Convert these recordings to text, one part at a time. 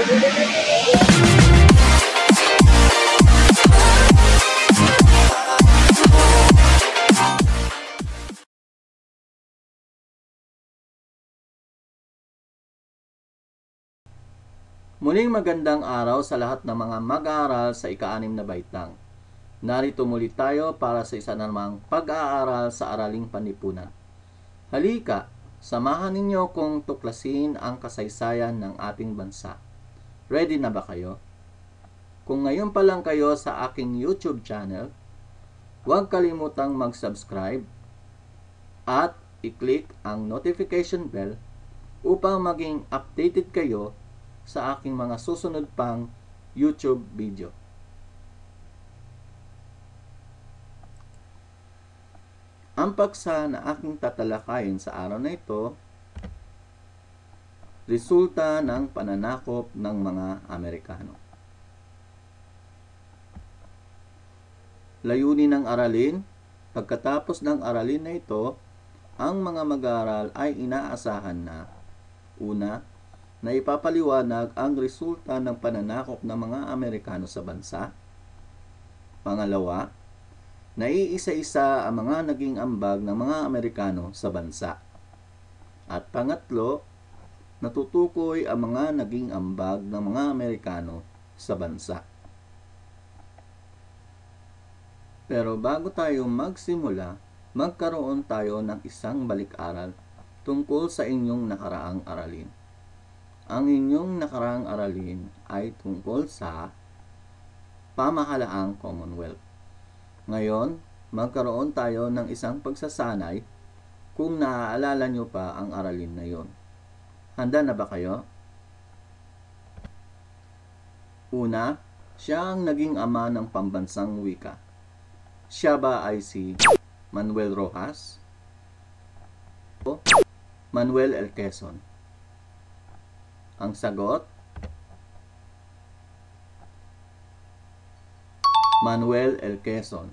Muling magandang araw sa lahat ng mga mag-aaral sa ika-anim na baitang. Narito muli tayo para sa isa namang pag-aaral sa araling panlipunan. Halika, samahan ninyo kong tuklasin ang kasaysayan ng ating bansa. Ready na ba kayo? Kung ngayon pa lang kayo sa aking YouTube channel, huwag kalimutang mag-subscribe at i-click ang notification bell upang maging updated kayo sa aking mga susunod pang YouTube video. Ang paksa na aking tatalakayin sa araw na ito resulta ng pananakop ng mga Amerikano. Layunin ng aralin, pagkatapos ng aralin na ito, ang mga mag-aaral ay inaasahan na una, na ipapaliwanag ang resulta ng pananakop ng mga Amerikano sa bansa. Pangalawa, naiisa-isa ang mga naging ambag ng mga Amerikano sa bansa. At pangatlo, natutukoy ang mga naging ambag ng mga Amerikano sa bansa. Pero bago tayo magsimula, magkaroon tayo ng isang balik-aral tungkol sa inyong nakaraang aralin. Ang inyong nakaraang aralin ay tungkol sa pamahalaang Commonwealth. Ngayon, magkaroon tayo ng isang pagsasanay kung naaalala nyo pa ang aralin na yon. Handa na ba kayo? Una, siya ang naging ama ng pambansang wika. Siya ba ay si Manuel Rojas? O Manuel El Quezon? Ang sagot? Manuel El Quezon.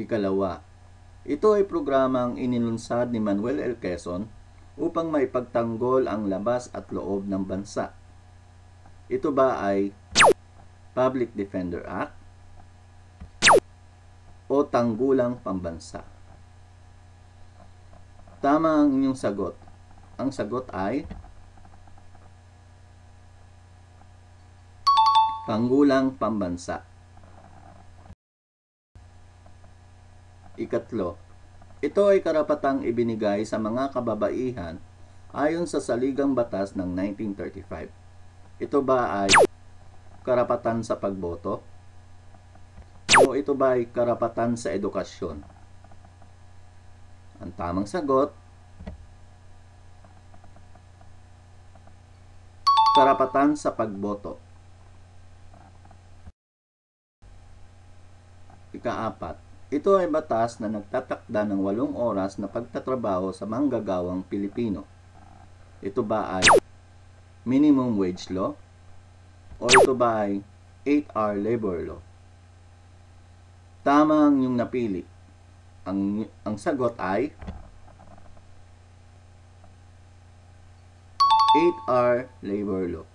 Ikalawa, ito ay programang inilunsad ni Manuel L. Quezon upang maipagtanggol ang labas at loob ng bansa. Ito ba ay Public Defender Act o Tanggulang Pambansa? Tama ang inyong sagot. Ang sagot ay Tanggulang Pambansa. Ikatlo, ito ay karapatang ibinigay sa mga kababaihan ayon sa Saligang Batas ng 1935. Ito ba ay karapatan sa pagboto? O ito ba ay karapatan sa edukasyon? Ang tamang sagot, karapatan sa pagboto. Ikaapat, ito ay batas na nagtatakda ng walong oras na pagtatrabaho sa manggagawang Pilipino. Ito ba ay minimum wage law? O ito ba ay 8-hour labor law? Tama ang iyong napili. Ang, ang sagot ay 8-hour labor law.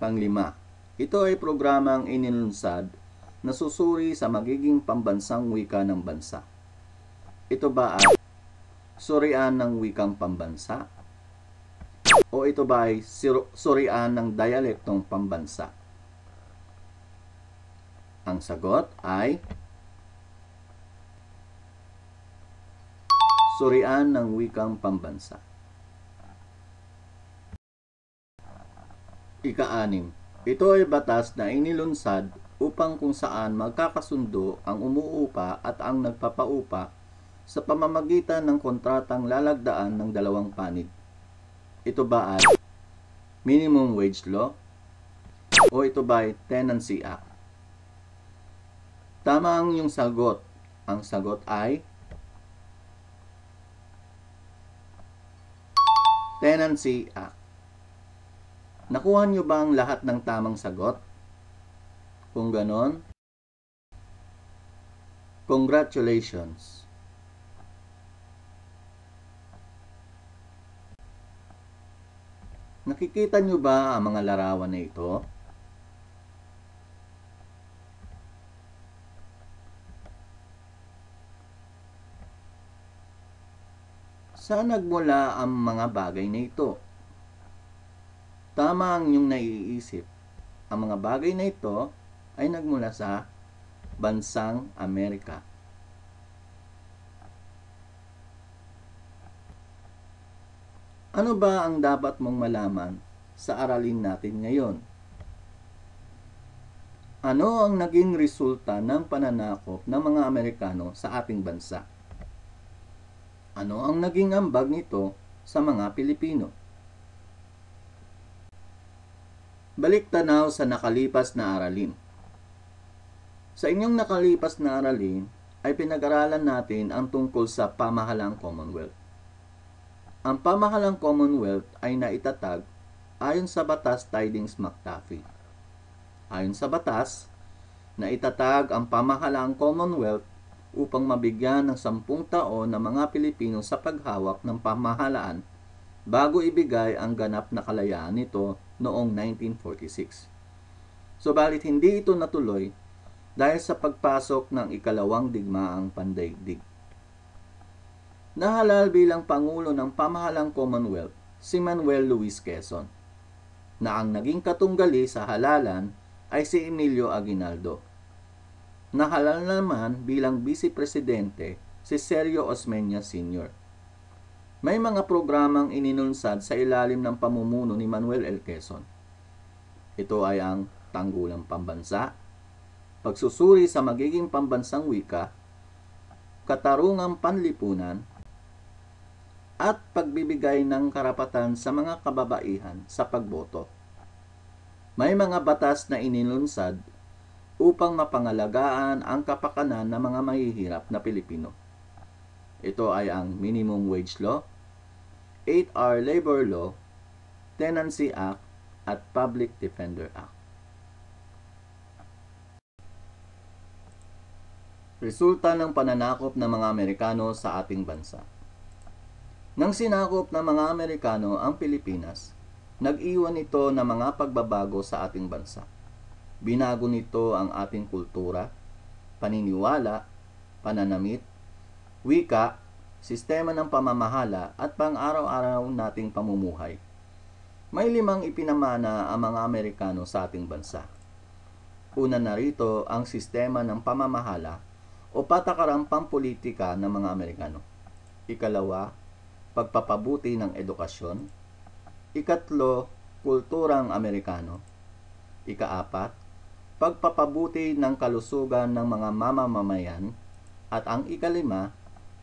Panglima, ito ay programang inilunsad na susuri sa magiging pambansang wika ng bansa. Ito ba ay surian ng wikang pambansa? O ito ba ay surian ng dialektong pambansa? Ang sagot ay surian ng wikang pambansa. Ika-anim ito ay batas na inilunsad upang kung saan magkakasundo ang umuupa at ang nagpapaupa sa pamamagitan ng kontratang lalagdaan ng dalawang panig. Ito ba ay minimum wage law o ito ba ay tenancy act? Tama ang iyong sagot. Ang sagot ay tenancy act. Nakuha nyo ba ang lahat ng tamang sagot? Kung ganon, congratulations! Nakikita nyo ba ang mga larawan na ito? Saan nagmula ang mga bagay na ito? tama ang iyong naiisip. Ang mga bagay na ito ay nagmula sa bansang Amerika. Ano ba ang dapat mong malaman sa aralin natin ngayon? Ano ang naging resulta ng pananakop ng mga Amerikano sa ating bansa? Ano ang naging ambag nito sa mga Pilipino? Balik tanaw sa nakalipas na aralin. Sa inyong nakalipas na aralin ay pinag-aralan natin ang tungkol sa pamahalang Commonwealth. Ang pamahalang Commonwealth ay naitatag ayon sa batas Tidings McTaffy. Ayon sa batas, naitatag ang pamahalang Commonwealth upang mabigyan ng sampung taon ng mga Pilipino sa paghawak ng pamahalaan bago ibigay ang ganap na kalayaan nito noong 1946. Subalit hindi ito natuloy dahil sa pagpasok ng ikalawang digmaang pandaigdig. Nahalal bilang Pangulo ng Pamahalang Commonwealth si Manuel Luis Quezon na ang naging katunggali sa halalan ay si Emilio Aguinaldo. Nahalal naman bilang vice presidente si Sergio Osmeña Sr may mga programang ininunsad sa ilalim ng pamumuno ni Manuel L. Quezon. Ito ay ang Tanggulang Pambansa, Pagsusuri sa Magiging Pambansang Wika, Katarungang Panlipunan, at pagbibigay ng karapatan sa mga kababaihan sa pagboto. May mga batas na inilunsad upang mapangalagaan ang kapakanan ng mga mahihirap na Pilipino. Ito ay ang minimum wage law, 8R Labor Law, Tenancy Act, at Public Defender Act. Resulta ng pananakop ng mga Amerikano sa ating bansa. Nang sinakop ng mga Amerikano ang Pilipinas, nag-iwan ito ng mga pagbabago sa ating bansa. Binago nito ang ating kultura, paniniwala, pananamit, wika sistema ng pamamahala at pang-araw-araw nating pamumuhay. May limang ipinamana ang mga Amerikano sa ating bansa. Una narito ang sistema ng pamamahala o patakarang pampolitika ng mga Amerikano. Ikalawa, pagpapabuti ng edukasyon. Ikatlo, kulturang Amerikano. Ikaapat, pagpapabuti ng kalusugan ng mga mamamamayan at ang ikalima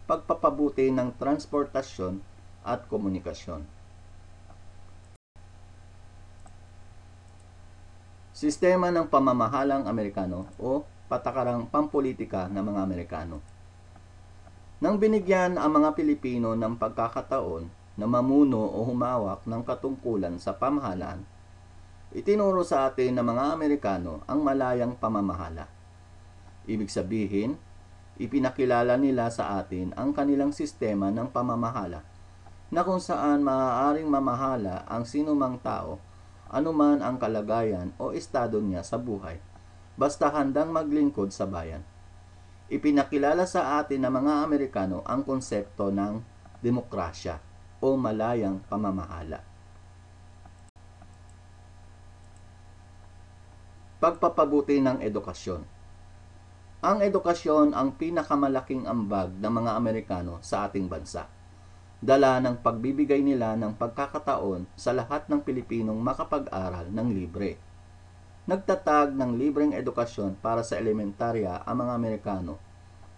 pagpapabuti ng transportasyon at komunikasyon. Sistema ng pamamahalang Amerikano o patakarang pampolitika ng mga Amerikano. Nang binigyan ang mga Pilipino ng pagkakataon na mamuno o humawak ng katungkulan sa pamahalaan, itinuro sa atin ng mga Amerikano ang malayang pamamahala. Ibig sabihin, ipinakilala nila sa atin ang kanilang sistema ng pamamahala na kung saan maaaring mamahala ang sinumang tao, anuman ang kalagayan o estado niya sa buhay, basta handang maglingkod sa bayan. Ipinakilala sa atin ng mga Amerikano ang konsepto ng demokrasya o malayang pamamahala. Pagpapabuti ng edukasyon ang edukasyon ang pinakamalaking ambag ng mga Amerikano sa ating bansa. Dala ng pagbibigay nila ng pagkakataon sa lahat ng Pilipinong makapag-aral ng libre. Nagtatag ng libreng edukasyon para sa elementarya ang mga Amerikano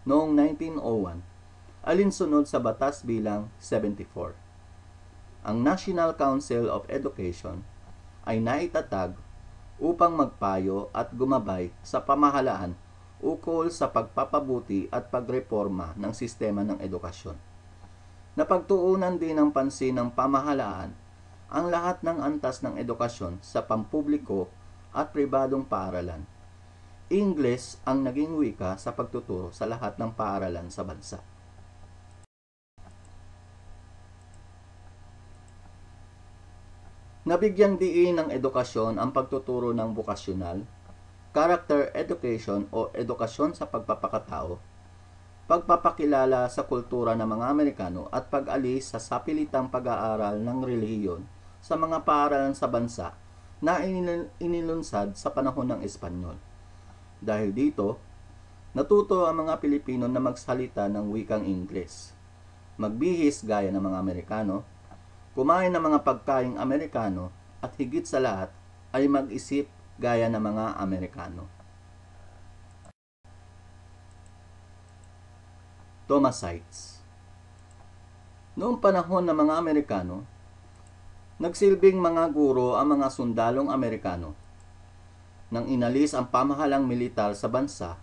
noong 1901 alinsunod sa batas bilang 74. Ang National Council of Education ay naitatag upang magpayo at gumabay sa pamahalaan ukol sa pagpapabuti at pagreforma ng sistema ng edukasyon. Napagtuunan din ng pansin ng pamahalaan ang lahat ng antas ng edukasyon sa pampubliko at pribadong paaralan. Ingles ang naging wika sa pagtuturo sa lahat ng paaralan sa bansa. Nabigyan diin ng edukasyon ang pagtuturo ng bukasyonal, character education o edukasyon sa pagpapakatao, pagpapakilala sa kultura ng mga Amerikano at pag-alis sa sapilitang pag-aaral ng relihiyon sa mga paaralan sa bansa na inilunsad sa panahon ng Espanyol. Dahil dito, natuto ang mga Pilipino na magsalita ng wikang Ingles, magbihis gaya ng mga Amerikano, kumain ng mga pagkaing Amerikano at higit sa lahat ay mag-isip gaya ng mga Amerikano. Thomasites Noong panahon ng mga Amerikano, nagsilbing mga guro ang mga sundalong Amerikano. Nang inalis ang pamahalang militar sa bansa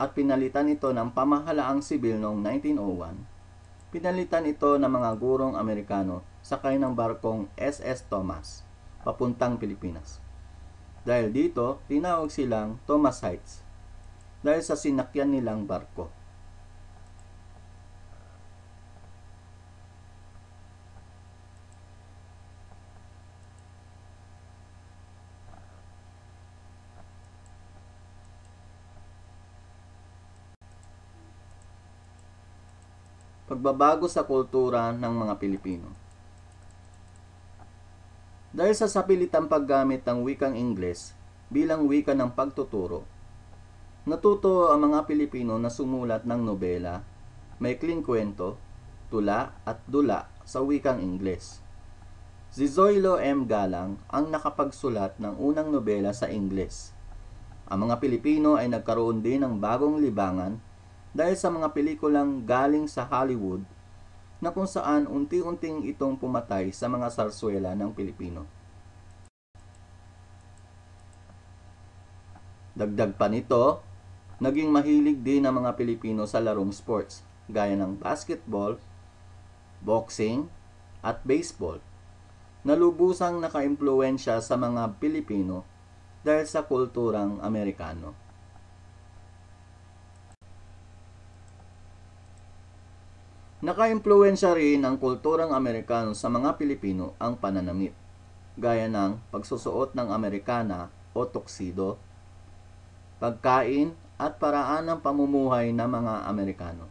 at pinalitan ito ng pamahalaang sibil noong 1901, pinalitan ito ng mga gurong Amerikano sakay ng barkong SS Thomas papuntang Pilipinas. Dahil dito, tinawag silang Thomasites dahil sa sinakyan nilang barko. Pagbabago sa kultura ng mga Pilipino dahil sa sapilitang paggamit ng wikang Ingles bilang wika ng pagtuturo, natuto ang mga Pilipino na sumulat ng nobela, maikling kwento, tula at dula sa wikang Ingles. Si Zoilo M. Galang ang nakapagsulat ng unang nobela sa Ingles. Ang mga Pilipino ay nagkaroon din ng bagong libangan dahil sa mga pelikulang galing sa Hollywood na kung saan unti-unting itong pumatay sa mga sarsuela ng Pilipino. Dagdag pa nito, naging mahilig din ang mga Pilipino sa larong sports gaya ng basketball, boxing, at baseball na lubusang nakaimpluensya sa mga Pilipino dahil sa kulturang Amerikano. Naka-impluensya rin ang kulturang Amerikano sa mga Pilipino ang pananamit, gaya ng pagsusuot ng Amerikana o tuxedo, pagkain at paraan ng pamumuhay ng mga Amerikano.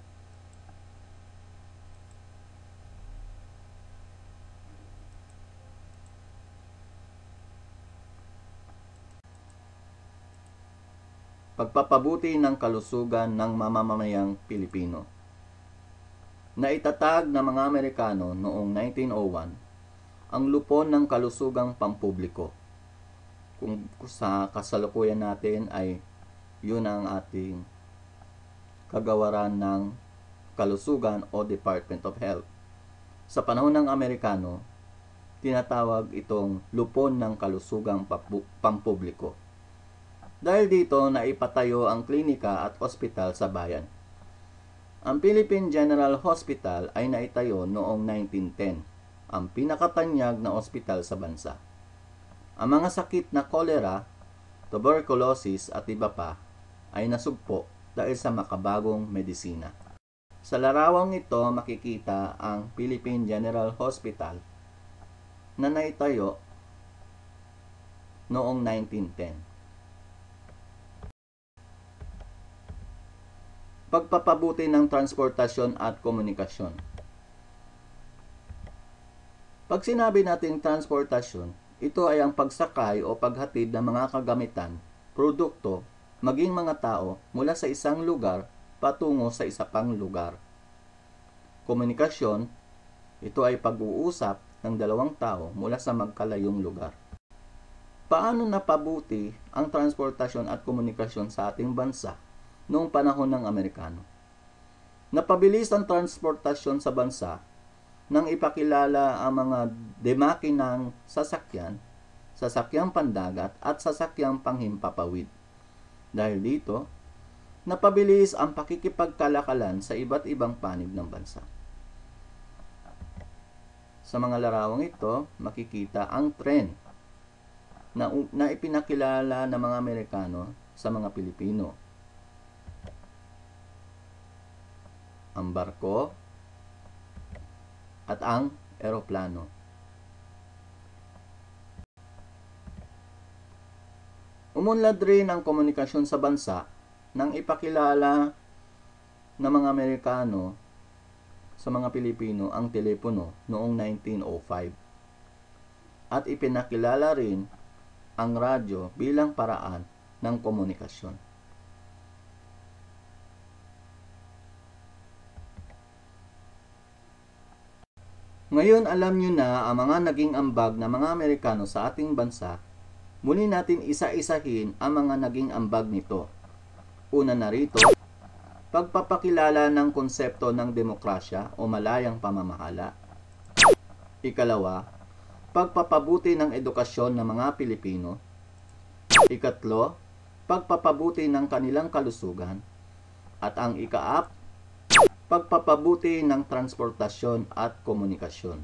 Pagpapabuti ng kalusugan ng mamamayang Pilipino na itatag ng mga Amerikano noong 1901 ang lupon ng kalusugang pampubliko. Kung sa kasalukuyan natin ay yun ang ating kagawaran ng kalusugan o Department of Health. Sa panahon ng Amerikano, tinatawag itong lupon ng kalusugang pampubliko. Dahil dito, naipatayo ang klinika at ospital sa bayan. Ang Philippine General Hospital ay naitayo noong 1910, ang pinakatanyag na ospital sa bansa. Ang mga sakit na kolera, tuberculosis at iba pa ay nasugpo dahil sa makabagong medisina. Sa larawang ito makikita ang Philippine General Hospital na naitayo noong 1910. pagpapabuti ng transportasyon at komunikasyon. Pag sinabi nating transportasyon, ito ay ang pagsakay o paghatid ng mga kagamitan, produkto, maging mga tao mula sa isang lugar patungo sa isa pang lugar. Komunikasyon, ito ay pag-uusap ng dalawang tao mula sa magkalayong lugar. Paano napabuti ang transportasyon at komunikasyon sa ating bansa noong panahon ng Amerikano. Napabilis ang transportasyon sa bansa nang ipakilala ang mga ng sasakyan, sasakyang pandagat at sasakyang panghimpapawid. Dahil dito, napabilis ang pakikipagkalakalan sa iba't ibang panig ng bansa. Sa mga larawang ito, makikita ang trend na, na ipinakilala ng mga Amerikano sa mga Pilipino ang barko, at ang eroplano. Umunlad rin ang komunikasyon sa bansa nang ipakilala ng mga Amerikano sa mga Pilipino ang telepono noong 1905 at ipinakilala rin ang radyo bilang paraan ng komunikasyon. Ngayon alam nyo na ang mga naging ambag ng mga Amerikano sa ating bansa, muli natin isa-isahin ang mga naging ambag nito. Una narito, pagpapakilala ng konsepto ng demokrasya o malayang pamamahala. Ikalawa, pagpapabuti ng edukasyon ng mga Pilipino. Ikatlo, pagpapabuti ng kanilang kalusugan. At ang ikaap, pagpapabuti ng transportasyon at komunikasyon.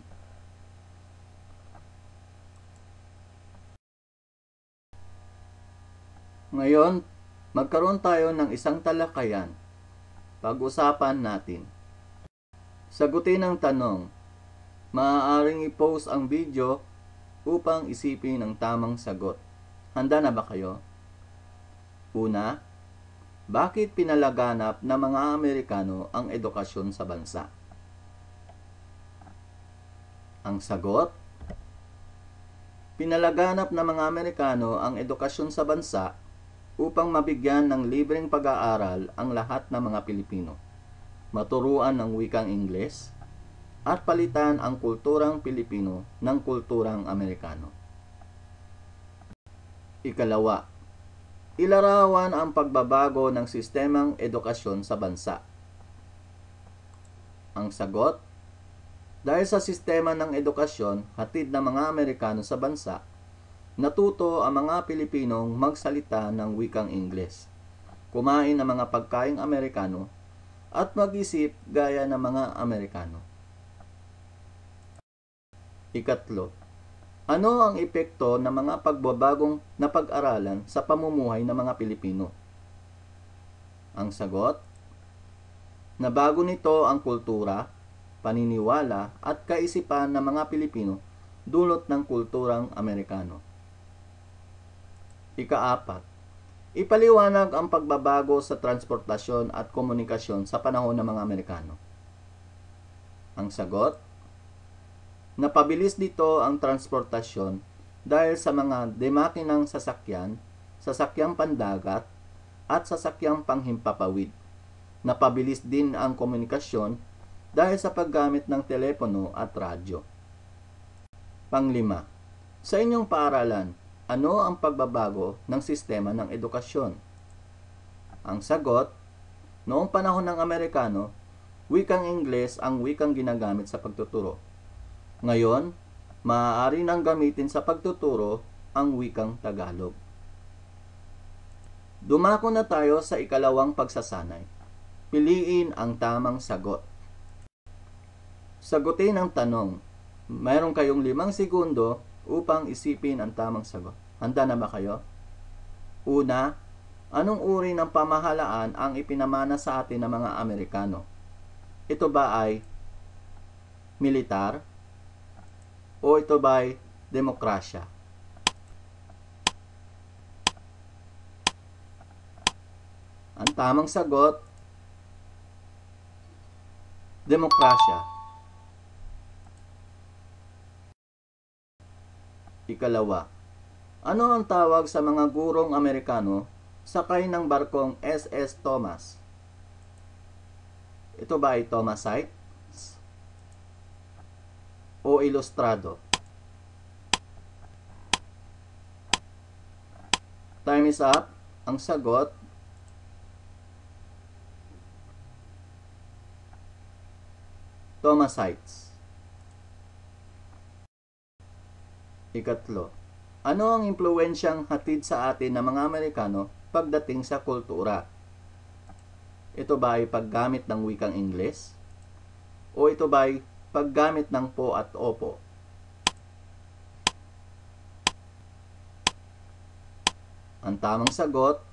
Ngayon, magkaroon tayo ng isang talakayan. Pag-usapan natin. Sagutin ang tanong, maaaring i-post ang video upang isipin ang tamang sagot. Handa na ba kayo? Una, bakit pinalaganap ng mga Amerikano ang edukasyon sa bansa? Ang sagot, pinalaganap ng mga Amerikano ang edukasyon sa bansa upang mabigyan ng libreng pag-aaral ang lahat ng mga Pilipino, maturuan ng wikang Ingles, at palitan ang kulturang Pilipino ng kulturang Amerikano. Ikalawa, ilarawan ang pagbabago ng sistemang edukasyon sa bansa. Ang sagot, dahil sa sistema ng edukasyon hatid ng mga Amerikano sa bansa, natuto ang mga Pilipinong magsalita ng wikang Ingles, kumain ng mga pagkaing Amerikano, at mag-isip gaya ng mga Amerikano. Ikatlo, ano ang epekto ng mga pagbabagong napag-aralan sa pamumuhay ng mga Pilipino? Ang sagot, nabago nito ang kultura, paniniwala at kaisipan ng mga Pilipino dulot ng kulturang Amerikano. Ikaapat, ipaliwanag ang pagbabago sa transportasyon at komunikasyon sa panahon ng mga Amerikano. Ang sagot, Napabilis dito ang transportasyon dahil sa mga demakinang sasakyan, sasakyang pandagat, at sasakyang panghimpapawid. Napabilis din ang komunikasyon dahil sa paggamit ng telepono at radyo. Panglima, sa inyong paaralan, ano ang pagbabago ng sistema ng edukasyon? Ang sagot, noong panahon ng Amerikano, wikang Ingles ang wikang ginagamit sa pagtuturo. Ngayon, maaari nang gamitin sa pagtuturo ang wikang Tagalog. Dumako na tayo sa ikalawang pagsasanay. Piliin ang tamang sagot. Sagutin ang tanong. Mayroon kayong limang segundo upang isipin ang tamang sagot. Handa na ba kayo? Una, anong uri ng pamahalaan ang ipinamana sa atin ng mga Amerikano? Ito ba ay militar, o ito ba'y demokrasya? Ang tamang sagot, demokrasya. Ikalawa, ano ang tawag sa mga gurong Amerikano sakay ng barkong SS Thomas? Ito ba ay Thomasite? o ilustrado. Time is up. Ang sagot Thomasites. Ikatlo. Ano ang impluensyang hatid sa atin ng mga Amerikano pagdating sa kultura? Ito ba ay paggamit ng wikang Ingles? O ito ba ay paggamit ng po at opo. Ang tamang sagot,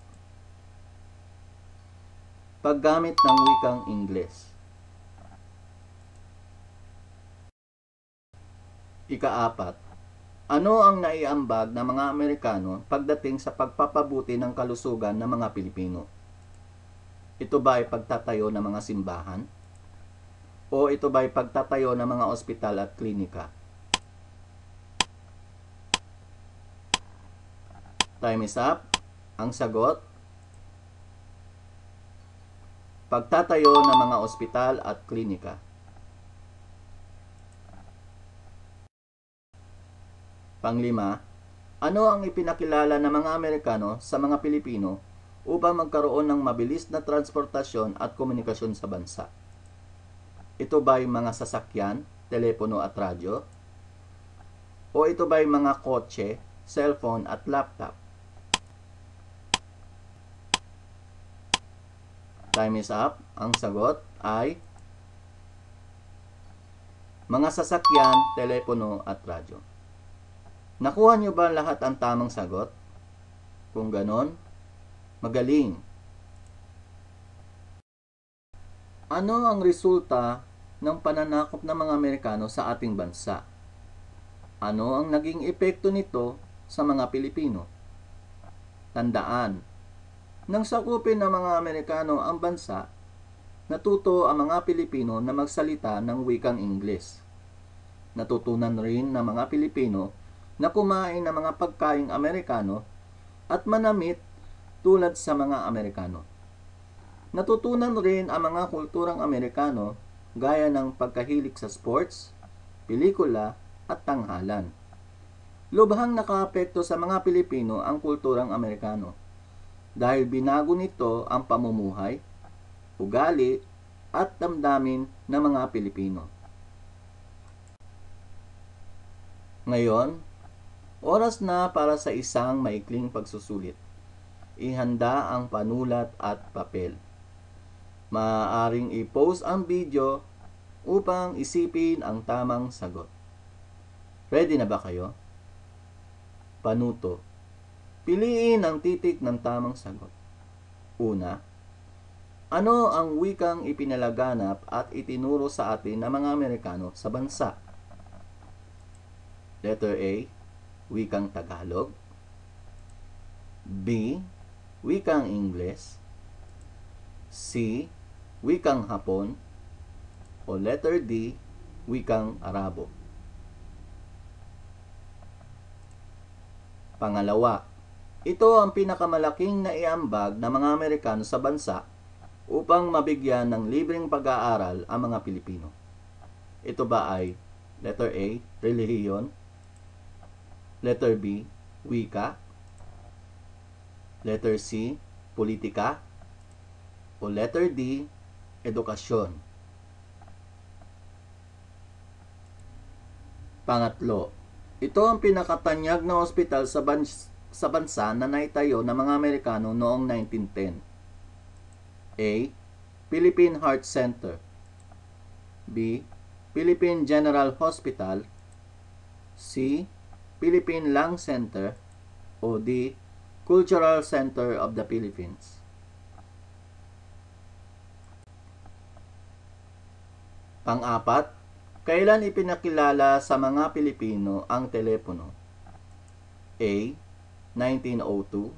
paggamit ng wikang Ingles. Ikaapat, ano ang naiambag ng mga Amerikano pagdating sa pagpapabuti ng kalusugan ng mga Pilipino? Ito ba ay pagtatayo ng mga simbahan? o ito ba'y pagtatayo ng mga ospital at klinika? Time is up. Ang sagot, pagtatayo ng mga ospital at klinika. Panglima, ano ang ipinakilala ng mga Amerikano sa mga Pilipino upang magkaroon ng mabilis na transportasyon at komunikasyon sa bansa? Ito ba yung mga sasakyan, telepono at radyo? O ito ba yung mga kotse, cellphone at laptop? Time is up. Ang sagot ay mga sasakyan, telepono at radyo. Nakuha niyo ba lahat ang tamang sagot? Kung ganon, magaling. Ano ang resulta ng pananakop ng mga Amerikano sa ating bansa? Ano ang naging epekto nito sa mga Pilipino? Tandaan, nang sakupin ng mga Amerikano ang bansa, natuto ang mga Pilipino na magsalita ng wikang Ingles. Natutunan rin ng mga Pilipino na kumain ng mga pagkaing Amerikano at manamit tulad sa mga Amerikano. Natutunan rin ang mga kulturang Amerikano gaya ng pagkahilig sa sports, pelikula at tanghalan. Lubhang nakaapekto sa mga Pilipino ang kulturang Amerikano dahil binago nito ang pamumuhay, ugali at damdamin ng mga Pilipino. Ngayon, oras na para sa isang maikling pagsusulit. Ihanda ang panulat at papel. Maaaring i-post ang video upang isipin ang tamang sagot. Ready na ba kayo? Panuto. Piliin ang titik ng tamang sagot. Una, ano ang wikang ipinalaganap at itinuro sa atin ng mga Amerikano sa bansa? Letter A, wikang Tagalog. B, wikang Ingles. C, wikang Hapon, o letter D, wikang Arabo. Pangalawa, ito ang pinakamalaking naiambag ng mga Amerikano sa bansa upang mabigyan ng libreng pag-aaral ang mga Pilipino. Ito ba ay letter A, relihiyon, letter B, wika, letter C, politika, o letter D, edukasyon. Pangatlo, ito ang pinakatanyag na ospital sa, bans sa bansa na naitayo ng mga Amerikano noong 1910. A. Philippine Heart Center B. Philippine General Hospital C. Philippine Lung Center o D. Cultural Center of the Philippines Pang-apat, kailan ipinakilala sa mga Pilipino ang telepono? A. 1902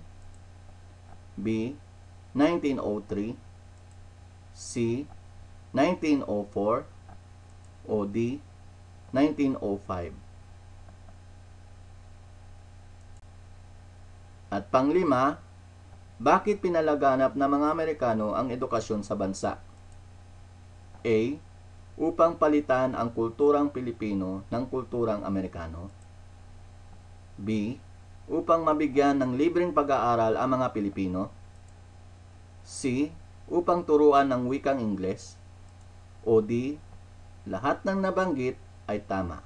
B. 1903 C. 1904 o D. 1905 At panglima, bakit pinalaganap ng mga Amerikano ang edukasyon sa bansa? A upang palitan ang kulturang Pilipino ng kulturang Amerikano? B. Upang mabigyan ng libreng pag-aaral ang mga Pilipino? C. Upang turuan ng wikang Ingles? O D. Lahat ng nabanggit ay tama.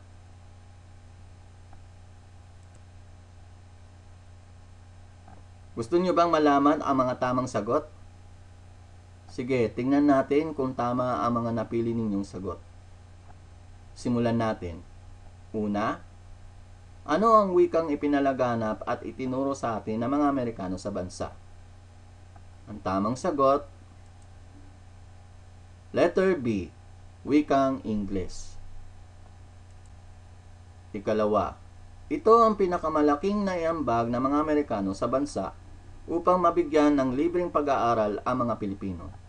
Gusto niyo bang malaman ang mga tamang sagot? Sige, tingnan natin kung tama ang mga napili ninyong sagot. Simulan natin. Una, ano ang wikang ipinalaganap at itinuro sa atin ng mga Amerikano sa bansa? Ang tamang sagot, letter B, wikang English. Ikalawa, ito ang pinakamalaking naiambag ng mga Amerikano sa bansa upang mabigyan ng libreng pag-aaral ang mga Pilipino.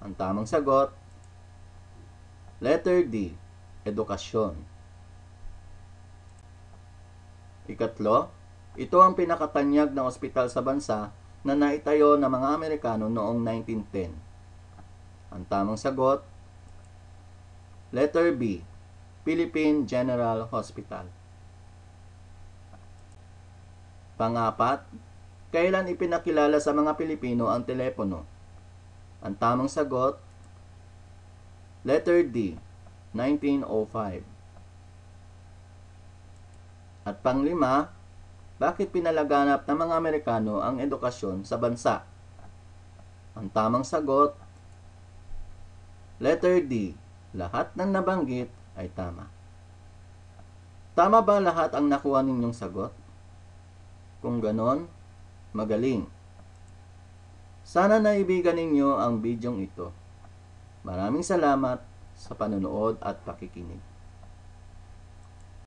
Ang tamang sagot, letter D, edukasyon. Ikatlo, ito ang pinakatanyag na ospital sa bansa na naitayo ng mga Amerikano noong 1910. Ang tamang sagot, letter B, Philippine General Hospital. Pangapat, kailan ipinakilala sa mga Pilipino ang telepono? Ang tamang sagot, letter D, 1905. At panglima, bakit pinalaganap ng mga Amerikano ang edukasyon sa bansa? Ang tamang sagot, letter D, lahat ng nabanggit ay tama. Tama ba lahat ang nakuha ninyong sagot? Kung ganon, magaling. Sana naibigan ninyo ang bidyong ito. Maraming salamat sa panonood at pakikinig.